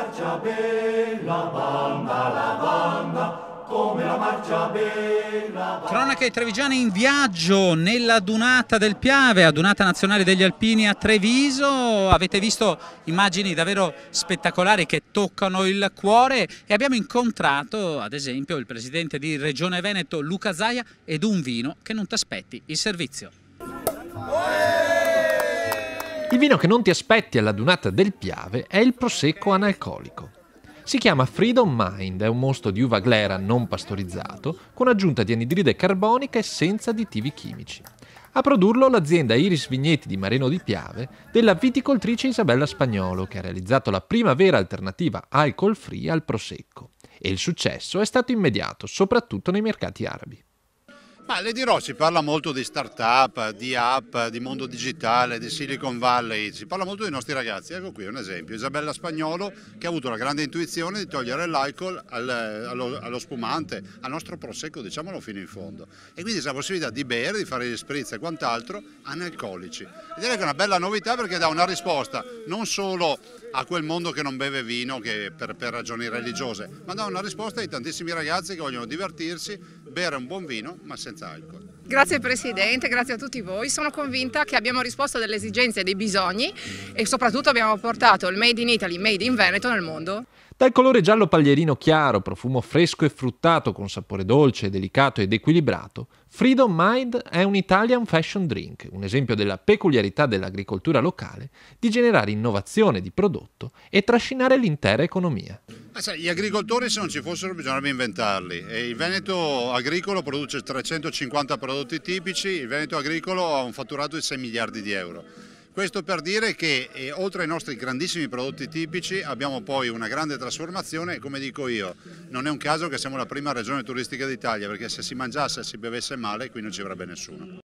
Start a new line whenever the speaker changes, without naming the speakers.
marcia bella, banda la banda, come la marcia
bella. Cronaca Cronache Trevigiani in viaggio nella Dunata del Piave, a dunata nazionale degli alpini a Treviso. Avete visto immagini davvero spettacolari che toccano il cuore e abbiamo incontrato ad esempio il presidente di Regione Veneto Luca Zaia ed un vino che non ti aspetti il servizio. Oh!
vino che non ti aspetti alla dunata del Piave è il prosecco analcolico. Si chiama Freedom Mind, è un mosto di uva glera non pastorizzato, con aggiunta di anidride carbonica e senza additivi chimici. A produrlo l'azienda Iris Vigneti di Mareno di Piave della viticoltrice Isabella Spagnolo, che ha realizzato la prima vera alternativa alcol free al prosecco. E il successo è stato immediato, soprattutto nei mercati arabi.
Ma le dirò, si parla molto di start-up, di app, di mondo digitale, di Silicon Valley, si parla molto dei nostri ragazzi. Ecco qui un esempio, Isabella Spagnolo che ha avuto la grande intuizione di togliere l'alcol al, allo, allo, spumante, al nostro prosecco, diciamolo fino in fondo. E quindi c'è la possibilità di bere, di fare gli spritz e quant'altro analcolici. E direi che è una bella novità perché dà una risposta non solo a quel mondo che non beve vino per, per, ragioni religiose, ma dà una risposta ai tantissimi ragazzi che vogliono divertirsi, bere un buon vino ma senza alcol.
Grazie Presidente, grazie a tutti voi. Sono convinta che abbiamo risposto alle esigenze e dei bisogni e soprattutto abbiamo portato il Made in Italy, Made in Veneto nel mondo. Dal colore giallo paglierino chiaro, profumo fresco e fruttato con sapore dolce, delicato ed equilibrato, Freedom Mind è un Italian fashion drink, un esempio della peculiarità dell'agricoltura locale di generare innovazione di prodotto e trascinare l'intera economia.
Ah, sai, gli agricoltori se non ci fossero bisognerebbe inventarli. E il Veneto agricolo produce 350 prodotti tipici, il Veneto agricolo ha un fatturato di 6 miliardi di euro questo per dire che eh, oltre ai nostri grandissimi prodotti tipici abbiamo poi una grande trasformazione, e come dico io, non è un caso che siamo la prima regione
turistica d'Italia perché se si mangiasse e si bevesse male qui non ci avrebbe nessuno.